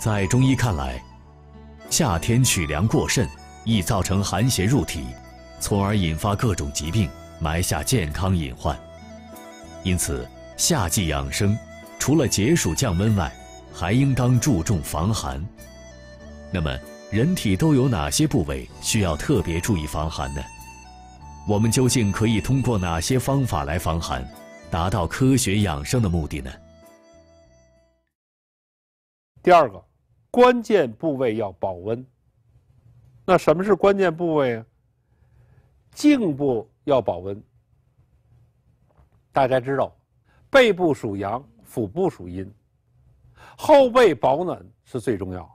在中医看来，夏天取凉过甚，易造成寒邪入体，从而引发各种疾病，埋下健康隐患。因此，夏季养生，除了解暑降温外，还应当注重防寒。那么，人体都有哪些部位需要特别注意防寒呢？我们究竟可以通过哪些方法来防寒，达到科学养生的目的呢？第二个。关键部位要保温。那什么是关键部位啊？颈部要保温。大家知道，背部属阳，腹部属阴，后背保暖是最重要。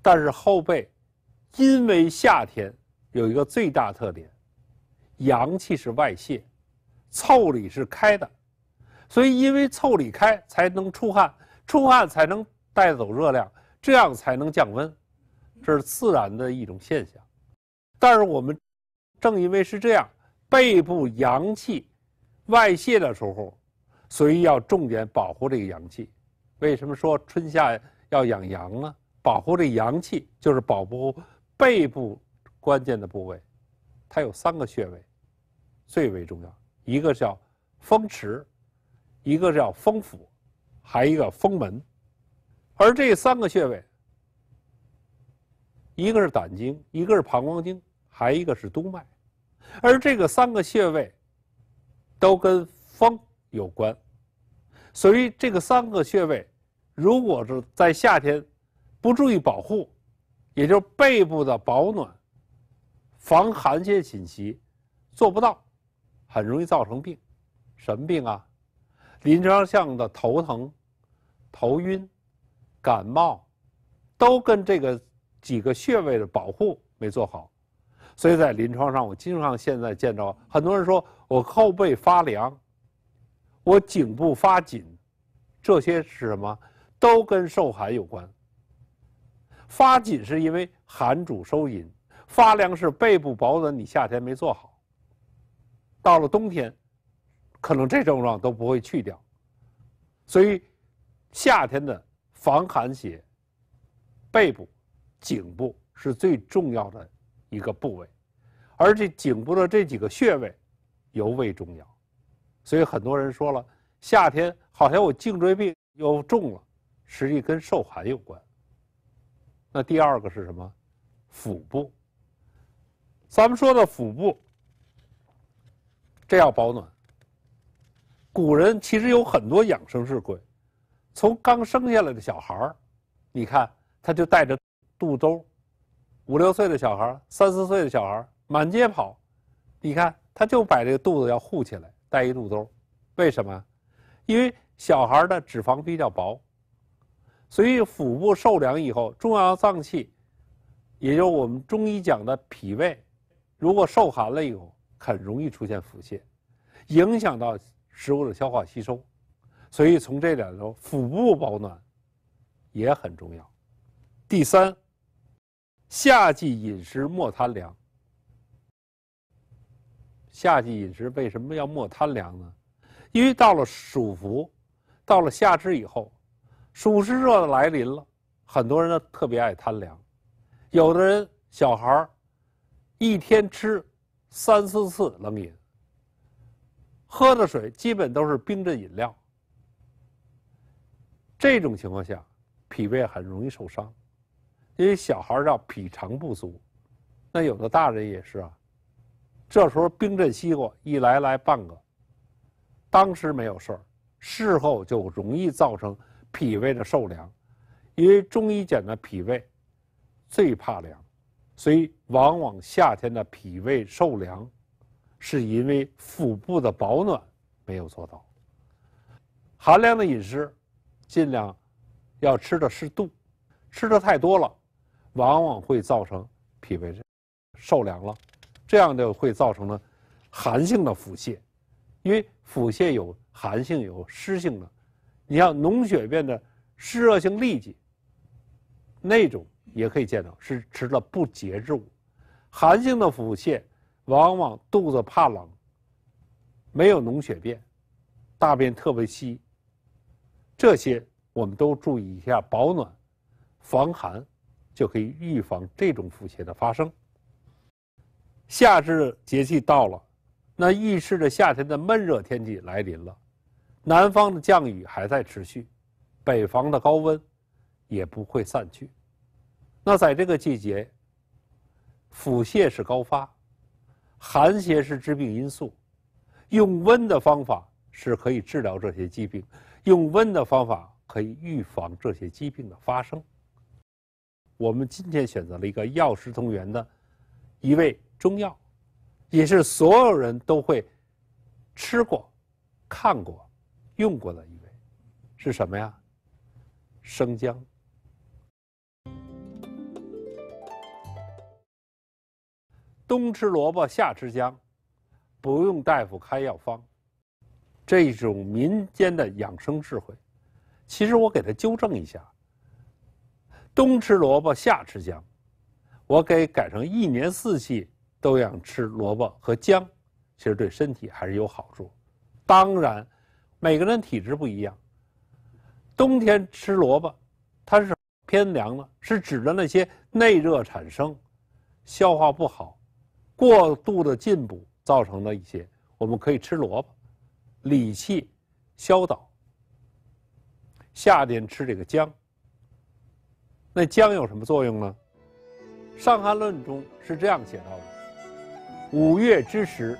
但是后背，因为夏天有一个最大特点，阳气是外泄，腠理是开的，所以因为腠理开才能出汗，出汗才能。带走热量，这样才能降温，这是自然的一种现象。但是我们正因为是这样，背部阳气外泄的时候，所以要重点保护这个阳气。为什么说春夏要养阳呢？保护这阳气，就是保护背部关键的部位。它有三个穴位最为重要，一个叫风池，一个叫风府，还一个风门。而这三个穴位，一个是胆经，一个是膀胱经，还一个是督脉。而这个三个穴位，都跟风有关。所以，这个三个穴位，如果是在夏天不注意保护，也就是背部的保暖、防寒邪侵袭，做不到，很容易造成病。什么病啊？临床上的头疼、头晕。感冒都跟这个几个穴位的保护没做好，所以在临床上，我经常现在见到很多人说，我后背发凉，我颈部发紧，这些是什么？都跟受寒有关。发紧是因为寒主收引，发凉是背部保暖你夏天没做好，到了冬天，可能这症状都不会去掉。所以夏天的。防寒鞋，背部、颈部是最重要的一个部位，而且颈部的这几个穴位尤为重要。所以很多人说了，夏天好像我颈椎病又重了，实际跟受寒有关。那第二个是什么？腹部。咱们说的腹部，这要保暖。古人其实有很多养生智慧。从刚生下来的小孩儿，你看他就带着肚兜，五六岁的小孩儿、三四岁的小孩儿满街跑，你看他就把这个肚子要护起来，带一肚兜，为什么？因为小孩的脂肪比较薄，所以腹部受凉以后，重要脏器，也就是我们中医讲的脾胃，如果受寒了以后，很容易出现腹泻，影响到食物的消化吸收。所以从这点说，腹部保暖也很重要。第三，夏季饮食莫贪凉。夏季饮食为什么要莫贪凉呢？因为到了暑伏，到了夏至以后，暑湿热的来临了，很多人呢特别爱贪凉。有的人小孩儿一天吃三四次冷饮，喝的水基本都是冰镇饮料。这种情况下，脾胃很容易受伤，因为小孩叫脾肠不足，那有的大人也是啊。这时候冰镇西瓜一来来半个，当时没有事儿，事后就容易造成脾胃的受凉，因为中医讲的脾胃最怕凉，所以往往夏天的脾胃受凉，是因为腹部的保暖没有做到，寒凉的饮食。尽量要吃的适度，吃的太多了，往往会造成脾胃受凉了，这样就会造成了寒性的腹泻，因为腹泻有寒性有湿性的，你像脓血便的湿热性痢疾，那种也可以见到是吃了不节之物，寒性的腹泻往往肚子怕冷，没有脓血便，大便特别稀。这些我们都注意一下，保暖、防寒，就可以预防这种腹泻的发生。夏至节气到了，那预示着夏天的闷热天气来临了。南方的降雨还在持续，北方的高温也不会散去。那在这个季节，腹泻是高发，寒邪是致病因素，用温的方法是可以治疗这些疾病。用温的方法可以预防这些疾病的发生。我们今天选择了一个药食同源的一味中药，也是所有人都会吃过、看过、用过的一味，是什么呀？生姜。冬吃萝卜，夏吃姜，不用大夫开药方。这种民间的养生智慧，其实我给他纠正一下：冬吃萝卜，夏吃姜。我给改成一年四季都想吃萝卜和姜，其实对身体还是有好处。当然，每个人体质不一样。冬天吃萝卜，它是偏凉了，是指的那些内热产生、消化不好、过度的进补造成的一些，我们可以吃萝卜。理气消导，夏天吃这个姜。那姜有什么作用呢？《伤寒论》中是这样写到的：五月之时，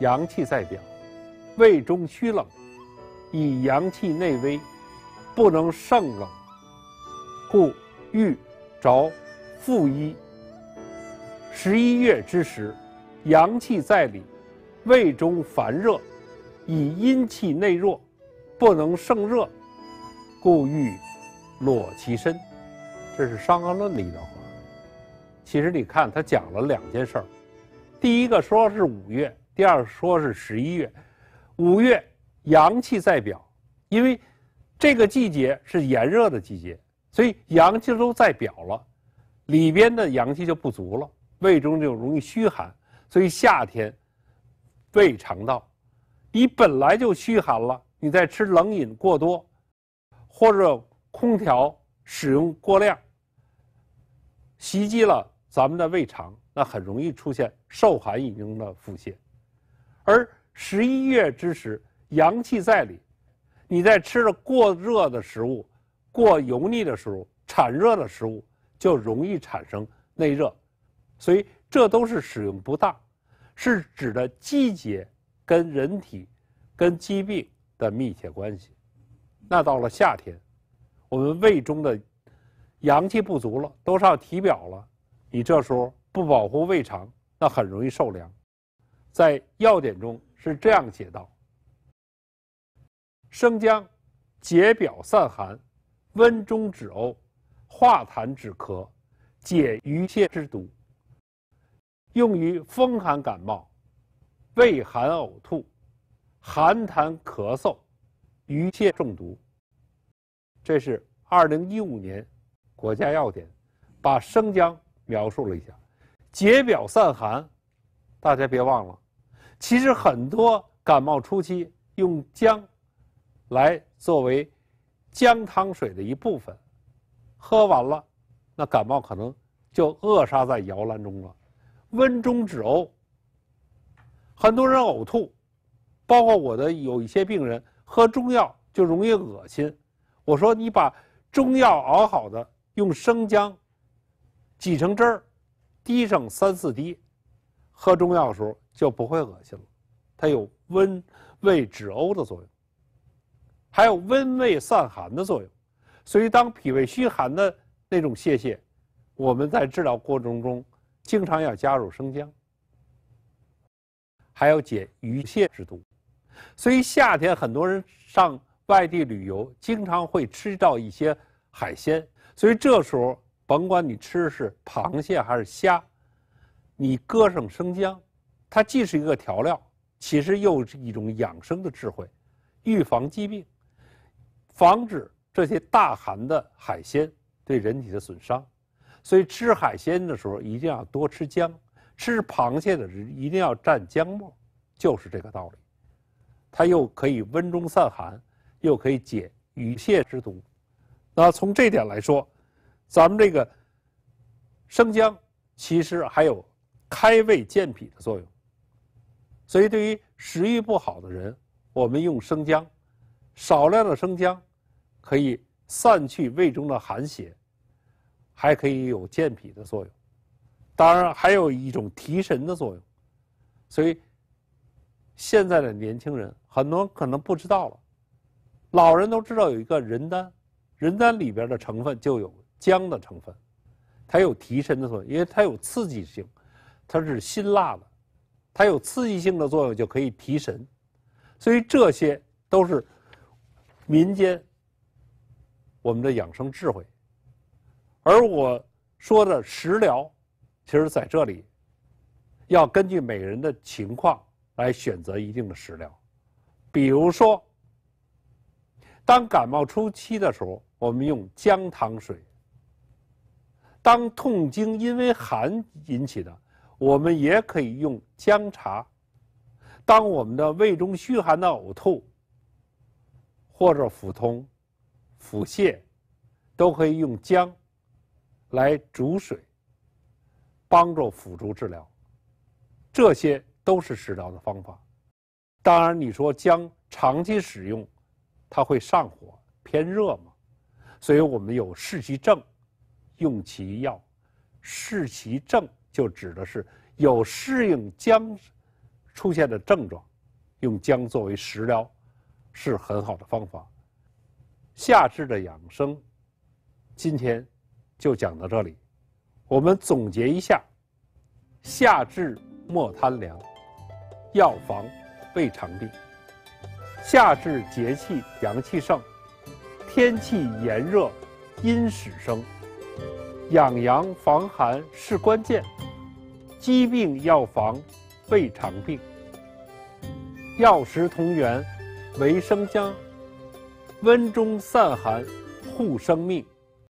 阳气在表，胃中虚冷，以阳气内微，不能胜冷，故欲着覆衣。十一月之时，阳气在里，胃中烦热。以阴气内弱，不能胜热，故欲裸其身。这是《伤寒论》里一段话。其实你看，他讲了两件事儿。第一个说是五月，第二说是十一月。五月阳气在表，因为这个季节是炎热的季节，所以阳气都在表了，里边的阳气就不足了，胃中就容易虚寒。所以夏天胃肠道。你本来就虚寒了，你再吃冷饮过多，或者空调使用过量，袭击了咱们的胃肠，那很容易出现受寒引起的腹泻。而十一月之时，阳气在里，你在吃了过热的食物、过油腻的食物、产热的食物，就容易产生内热，所以这都是使用不当，是指的季节。跟人体、跟疾病的密切关系。那到了夏天，我们胃中的阳气不足了，都上体表了。你这时候不保护胃肠，那很容易受凉。在要点中是这样写道：生姜，解表散寒，温中止呕，化痰止咳，解鱼蟹之毒，用于风寒感冒。胃寒呕吐、寒痰咳嗽、鱼蟹中毒，这是二零一五年国家要点把生姜描述了一下，解表散寒。大家别忘了，其实很多感冒初期用姜来作为姜汤水的一部分，喝完了，那感冒可能就扼杀在摇篮中了。温中止呕。很多人呕吐，包括我的有一些病人喝中药就容易恶心。我说你把中药熬好的，用生姜挤成汁儿，滴上三四滴，喝中药的时候就不会恶心了。它有温胃止呕的作用，还有温胃散寒的作用。所以，当脾胃虚寒的那种泄泻，我们在治疗过程中经常要加入生姜。还要解鱼蟹之毒，所以夏天很多人上外地旅游，经常会吃到一些海鲜。所以这时候，甭管你吃的是螃蟹还是虾，你搁上生姜，它既是一个调料，其实又是一种养生的智慧，预防疾病，防止这些大寒的海鲜对人体的损伤。所以吃海鲜的时候，一定要多吃姜。吃螃蟹的人一定要蘸姜末，就是这个道理。它又可以温中散寒，又可以解鱼蟹之毒。那从这点来说，咱们这个生姜其实还有开胃健脾的作用。所以，对于食欲不好的人，我们用生姜，少量的生姜可以散去胃中的寒邪，还可以有健脾的作用。当然，还有一种提神的作用，所以现在的年轻人很多可能不知道了。老人都知道有一个人丹，人丹里边的成分就有姜的成分，它有提神的作用，因为它有刺激性，它是辛辣的，它有刺激性的作用就可以提神。所以这些都是民间我们的养生智慧，而我说的食疗。其实在这里，要根据每人的情况来选择一定的食疗。比如说，当感冒初期的时候，我们用姜糖水；当痛经因为寒引起的，我们也可以用姜茶；当我们的胃中虚寒的呕吐或者腹痛、腹泻，都可以用姜来煮水。帮助辅助治疗，这些都是治疗的方法。当然，你说姜长期使用，它会上火偏热嘛？所以我们有适其症，用其药。适其症就指的是有适应姜出现的症状，用姜作为食疗是很好的方法。夏至的养生，今天就讲到这里。我们总结一下：夏至莫贪凉，药防胃肠病。夏至节气阳气盛，天气炎热，阴湿生，养阳防寒是关键。疾病要防胃肠病，药食同源，为生姜，温中散寒，护生命。